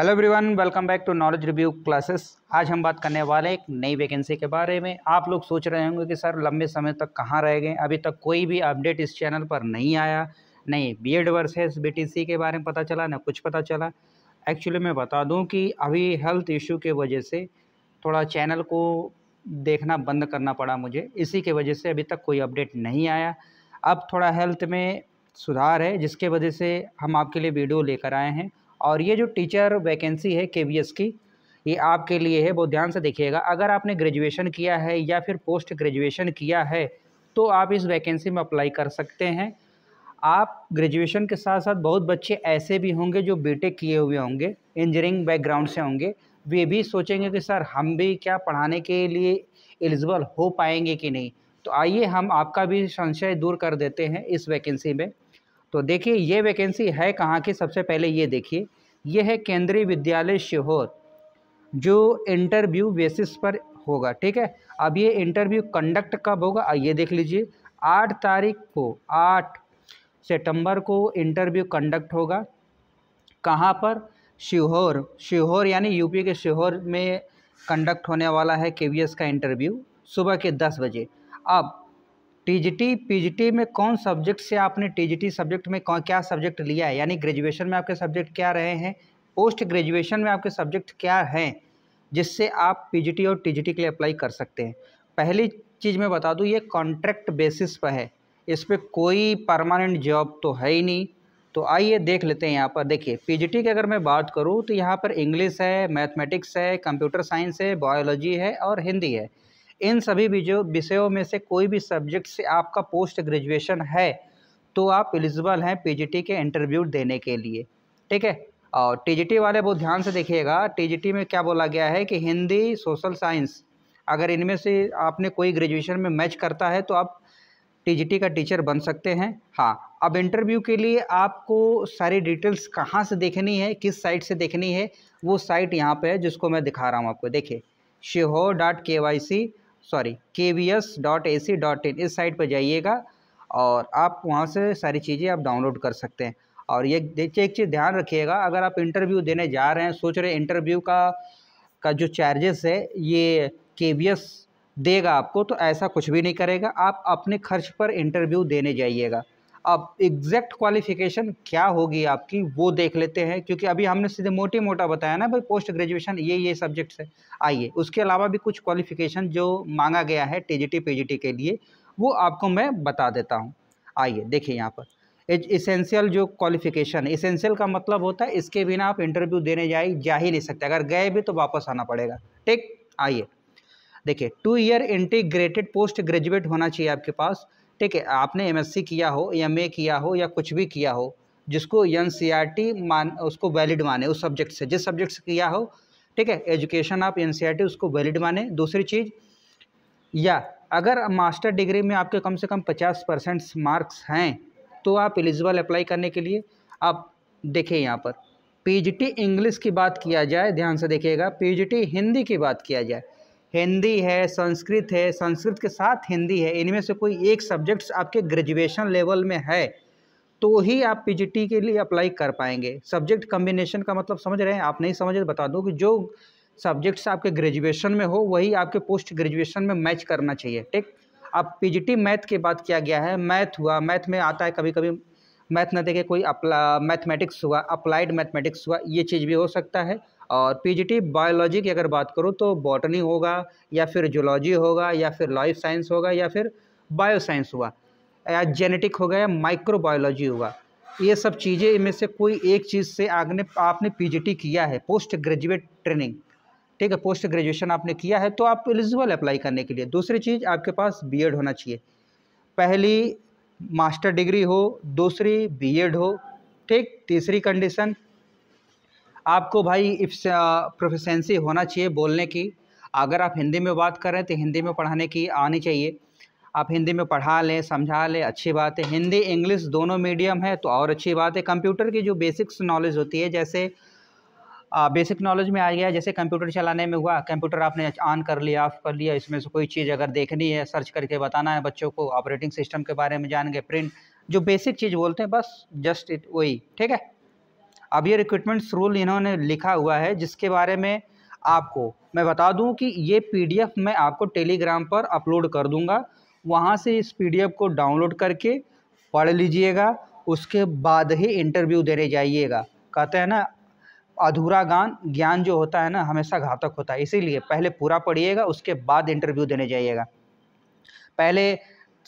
hello everyone welcome back to knowledge review classes आज हम बात करने वाले एक नई वैकेंसी के बारे में आप लोग सोच रहे होंगे कि सर लंबे समय तक कहाँ रह गए अभी तक कोई भी अपडेट इस चैनल पर नहीं आया नहीं बी एड वर्सेस बी के बारे में पता चला ना कुछ पता चला एक्चुअली मैं बता दूँ कि अभी हेल्थ इशू के वजह से थोड़ा चैनल को देखना बंद करना पड़ा मुझे इसी के वजह से अभी तक कोई अपडेट नहीं आया अब थोड़ा हेल्थ में सुधार है जिसके वजह से हम आपके लिए वीडियो लेकर आए हैं और ये जो टीचर वैकेंसी है के की ये आपके लिए है बहुत ध्यान से देखिएगा अगर आपने ग्रेजुएशन किया है या फिर पोस्ट ग्रेजुएशन किया है तो आप इस वैकेंसी में अप्लाई कर सकते हैं आप ग्रेजुएशन के साथ साथ बहुत बच्चे ऐसे भी होंगे जो बीटेक किए हुए होंगे इंजीनियरिंग बैकग्राउंड से होंगे वे भी सोचेंगे कि सर हम भी क्या पढ़ाने के लिए एलिजिबल हो पाएंगे कि नहीं तो आइए हम आपका भी संशय दूर कर देते हैं इस वैकेंसी में तो देखिए ये वैकेंसी है कहाँ की सबसे पहले ये देखिए यह है केंद्रीय विद्यालय शिहोर जो इंटरव्यू बेसिस पर होगा ठीक है अब ये इंटरव्यू कंडक्ट कब होगा ये देख लीजिए आठ तारीख को आठ सितंबर को इंटरव्यू कंडक्ट होगा कहाँ पर शिहोर शिहोर यानी यूपी के शिहोर में कंडक्ट होने वाला है के का इंटरव्यू सुबह के दस बजे अब टीजीटी पीजीटी में कौन सब्जेक्ट से आपने टीजीटी सब्जेक्ट में कौन क्या सब्जेक्ट लिया है यानी ग्रेजुएशन में आपके सब्जेक्ट क्या रहे हैं पोस्ट ग्रेजुएशन में आपके सब्जेक्ट क्या हैं जिससे आप पीजीटी और टीजीटी के लिए अप्लाई कर सकते हैं पहली चीज़ मैं बता दूँ ये कॉन्ट्रैक्ट बेसिस पर है इस पर कोई परमानेंट जॉब तो है ही नहीं तो आइए देख लेते हैं यहाँ पर देखिए पीजीटी की अगर मैं बात करूँ तो यहाँ पर इंग्लिश है मैथमेटिक्स है कंप्यूटर साइंस है बायोलॉजी है और हिंदी है इन सभी विषयों में से कोई भी सब्जेक्ट से आपका पोस्ट ग्रेजुएशन है तो आप एलिजिबल हैं पीजीटी के इंटरव्यू देने के लिए ठीक है और टीजीटी वाले बहुत ध्यान से देखिएगा टीजीटी में क्या बोला गया है कि हिंदी सोशल साइंस अगर इनमें से आपने कोई ग्रेजुएशन में मैच करता है तो आप टीजीटी का टीचर बन सकते हैं हाँ अब इंटरव्यू के लिए आपको सारी डिटेल्स कहाँ से देखनी है किस साइट से देखनी है वो साइट यहाँ पर है जिसको मैं दिखा रहा हूँ आपको देखिए शिहो dot K Y C sorry K V S dot A C dot in इस साइट पर जाइएगा और आप वहाँ से सारी चीज़ें आप डाउनलोड कर सकते हैं और ये एक चीज़ ध्यान रखिएगा अगर आप इंटरव्यू देने जा रहे हैं सोच रहे हैं इंटरव्यू का का जो चार्जेस है ये के वी एस देगा आपको तो ऐसा कुछ भी नहीं करेगा आप अपने खर्च पर इंटरव्यू देने जाइएगा अब एग्जैक्ट क्वालिफिकेशन क्या होगी आपकी वो देख लेते हैं क्योंकि अभी हमने सीधे मोटी मोटा बताया ना भाई पोस्ट ग्रेजुएशन ये ये सब्जेक्ट्स है आइए उसके अलावा भी कुछ क्वालिफिकेशन जो मांगा गया है टीजीटी पीजीटी के लिए वो आपको मैं बता देता हूँ आइए देखिए यहाँ पर इसेंशियल जो क्वालिफिकेशन इसेंशियल का मतलब होता है इसके बिना आप इंटरव्यू देने जाए जा ही नहीं सकते अगर गए भी तो वापस आना पड़ेगा ठीक आइए देखिए two year integrated post graduate होना चाहिए आपके पास ठीक है आपने एमएससी किया हो एम किया हो या कुछ भी किया हो जिसको एन e मान उसको वैलिड माने उस सब्जेक्ट से जिस सब्जेक्ट से किया हो ठीक है एजुकेशन आप एन e उसको वैलिड माने दूसरी चीज़ या अगर मास्टर डिग्री में आपके कम से कम पचास परसेंट मार्क्स हैं तो आप एलिजिबल अप्लाई करने के लिए आप देखिए यहाँ पर पीजीटी इंग्लिश की बात किया जाए ध्यान से देखिएगा पीजीटी हिंदी की बात किया जाए हिंदी है संस्कृत है संस्कृत के साथ हिंदी है इनमें से कोई एक सब्जेक्ट्स आपके ग्रेजुएशन लेवल में है तो ही आप पी के लिए अप्लाई कर पाएंगे सब्जेक्ट कम्बिनेशन का मतलब समझ रहे हैं आप नहीं समझ रहे तो बता दो कि जो सब्जेक्ट्स आपके ग्रेजुएशन में हो वही आपके पोस्ट ग्रेजुएशन में मैच करना चाहिए ठीक अब पी मैथ की बात किया गया है मैथ हुआ मैथ में आता है कभी कभी मैथ ना देखे कोई अपला मैथमेटिक्स हुआ अप्लाइड मैथमेटिक्स हुआ ये चीज़ भी हो सकता है और पीजीटी बायोलॉजी की अगर बात करूँ तो बॉटनी होगा या फिर जोलॉजी होगा या फिर लाइफ साइंस होगा या फिर बायो साइंस हुआ या जेनेटिक हो गया या माइक्रोबायोलॉजी हुआ ये सब चीज़ें इनमें से कोई एक चीज़ से आपने आपने पी किया है पोस्ट ग्रेजुएट ट्रेनिंग ठीक है पोस्ट ग्रेजुएशन आपने किया है तो आप एलिजिबल अप्लाई करने के लिए दूसरी चीज़ आपके पास बीएड होना चाहिए पहली मास्टर डिग्री हो दूसरी बीएड हो ठीक तीसरी कंडीशन आपको भाई प्रोफेसेंसी होना चाहिए बोलने की अगर आप हिंदी में बात करें तो हिंदी में पढ़ाने की आनी चाहिए आप हिंदी में पढ़ा लें समझा लें अच्छी बात है हिंदी इंग्लिश दोनों मीडियम है तो और अच्छी बात है कंप्यूटर की जो बेसिक्स नॉलेज होती है जैसे बेसिक नॉलेज में आ गया जैसे कंप्यूटर चलाने में हुआ कंप्यूटर आपने ऑन कर लिया ऑफ कर लिया इसमें से कोई चीज़ अगर देखनी है सर्च करके बताना है बच्चों को ऑपरेटिंग सिस्टम के बारे में जान गए प्रिंट जो बेसिक चीज़ बोलते हैं बस जस्ट इट वही ठीक है अब ये रिक्रूटमेंट्स रूल इन्होंने लिखा हुआ है जिसके बारे में आपको मैं बता दूँ कि ये पी मैं आपको टेलीग्राम पर अपलोड कर दूँगा वहाँ से इस पी को डाउनलोड करके पढ़ लीजिएगा उसके बाद ही इंटरव्यू देने जाइएगा कहते हैं ना अधूरा ज्ञान ज्ञान जो होता है ना हमेशा घातक होता है इसीलिए पहले पूरा पढ़िएगा उसके बाद इंटरव्यू देने जाइएगा पहले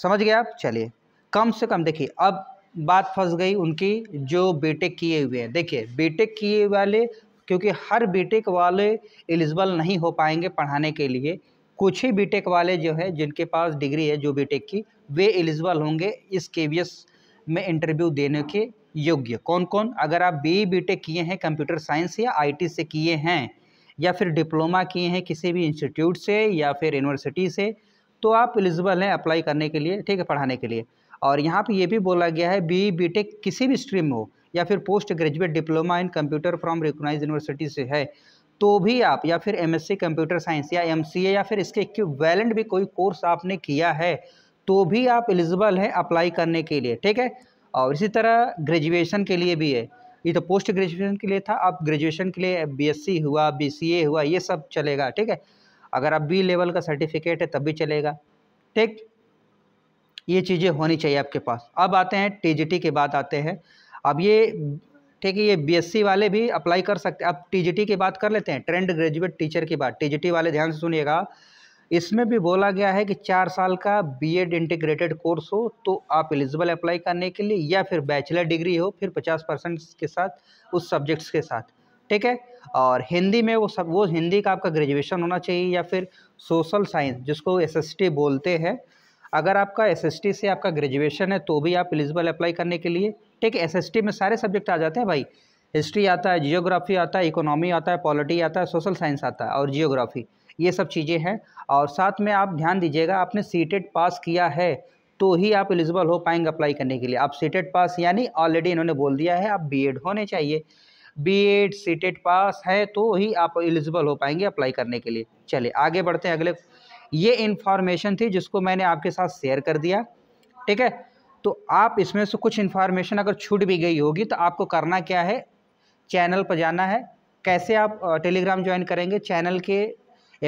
समझ गए आप चलिए कम से कम देखिए अब बात फंस गई उनकी जो बीटेक किए हुए हैं देखिए बीटेक किए वाले क्योंकि हर बीटेक वाले एलिजिबल नहीं हो पाएंगे पढ़ाने के लिए कुछ ही बीटेक वाले जो है जिनके पास डिग्री है जो बीटेक की वे एलिजिबल होंगे इस के में इंटरव्यू देने के योग्य कौन कौन अगर आप बी बीटेक e किए हैं कंप्यूटर साइंस या आईटी से किए हैं या फिर डिप्लोमा किए हैं किसी भी इंस्टीट्यूट से या फिर यूनिवर्सिटी से तो आप एलिजिबल हैं अप्लाई करने के लिए ठीक है पढ़ाने के लिए और यहाँ पे ये भी बोला गया है बी बी e किसी भी स्ट्रीम में हो या फिर post graduate diploma in computer from recognise university से है तो भी आप या फिर एम कंप्यूटर साइंस या एम या फिर इसके वैलेंट भी कोई कोर्स आपने किया है तो भी आप एलिजिबल हैं अप्लाई करने के लिए ठीक है और इसी तरह ग्रेजुएशन के लिए भी है ये तो पोस्ट ग्रेजुएशन के लिए था अब ग्रेजुएशन के लिए बीएससी हुआ बीसीए हुआ ये सब चलेगा ठीक है अगर आप बी लेवल का सर्टिफिकेट है तब भी चलेगा ठीक ये चीज़ें होनी चाहिए आपके पास अब आते हैं टीजीटी के बाद आते हैं अब ये ठीक है ये बीएससी वाले भी अप्लाई कर सकते हैं अब टीजीटी की बात कर लेते हैं ट्रेंड ग्रेजुएट टीचर की बात टीजीटी वाले ध्यान से सुनिएगा इसमें भी बोला गया है कि चार साल का बीएड इंटीग्रेटेड कोर्स हो तो आप एलिजिबल अप्लाई करने के लिए या फिर बैचलर डिग्री हो फिर पचास परसेंट के साथ उस सब्जेक्ट्स के साथ ठीक है और हिंदी में वो सब वो हिंदी का आपका ग्रेजुएशन होना चाहिए या फिर सोशल साइंस जिसको एसएसटी बोलते हैं अगर आपका एसएसटी से आपका ग्रेजुएशन है तो भी आप एलिजिबल अप्लाई करने के लिए ठीक है टी में सारे सब्जेक्ट आ जाते हैं भाई हिस्ट्री आता है जियोग्राफी आता है इकोनॉमी आता है पॉलिटी आता है सोशल साइंस आता है और जियोग्राफी ये सब चीज़ें हैं और साथ में आप ध्यान दीजिएगा आपने सीटेट e पास किया है तो ही आप एलिजिबल हो पाएंगे अप्लाई करने के लिए आप सीटेट e पास यानी ऑलरेडी इन्होंने बोल दिया है आप बीएड होने चाहिए बीएड सीटेट e पास है तो ही आप एलिजिबल हो पाएंगे अप्लाई करने के लिए चलिए आगे बढ़ते हैं अगले ये इन्फॉर्मेशन थी जिसको मैंने आपके साथ शेयर कर दिया ठीक है तो आप इसमें से कुछ इन्फॉर्मेशन अगर छूट भी गई होगी तो आपको करना क्या है चैनल पर जाना है कैसे आप टेलीग्राम ज्वाइन करेंगे चैनल के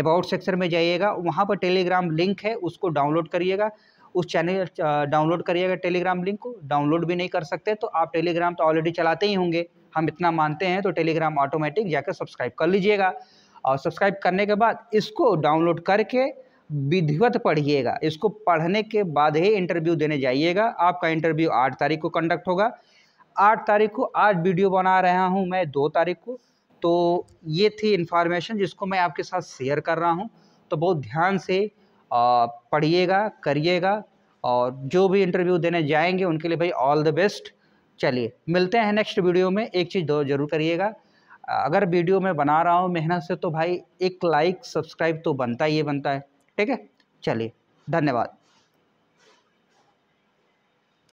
अबाउट सेक्शन में जाइएगा वहाँ पर टेलीग्राम लिंक है उसको डाउनलोड करिएगा उस चैनल डाउनलोड करिएगा टेलीग्राम लिंक को डाउनलोड भी नहीं कर सकते तो आप टेलीग्राम तो ऑलरेडी चलाते ही होंगे हम इतना मानते हैं तो टेलीग्राम ऑटोमेटिक जाकर सब्सक्राइब कर लीजिएगा और सब्सक्राइब करने के बाद इसको डाउनलोड करके विधिवत पढ़िएगा इसको पढ़ने के बाद ही इंटरव्यू देने जाइएगा आपका इंटरव्यू आठ तारीख को कंडक्ट होगा आठ तारीख को आज वीडियो बना रहा हूँ मैं दो तारीख को तो ये थी इन्फॉर्मेशन जिसको मैं आपके साथ शेयर कर रहा हूँ तो बहुत ध्यान से पढ़िएगा करिएगा और जो भी इंटरव्यू देने जाएंगे उनके लिए भाई ऑल द बेस्ट चलिए मिलते हैं नेक्स्ट वीडियो में एक चीज़ दो जरूर करिएगा अगर वीडियो मैं बना रहा हूँ मेहनत से तो भाई एक लाइक सब्सक्राइब तो बनता ही बनता है ठीक है चलिए धन्यवाद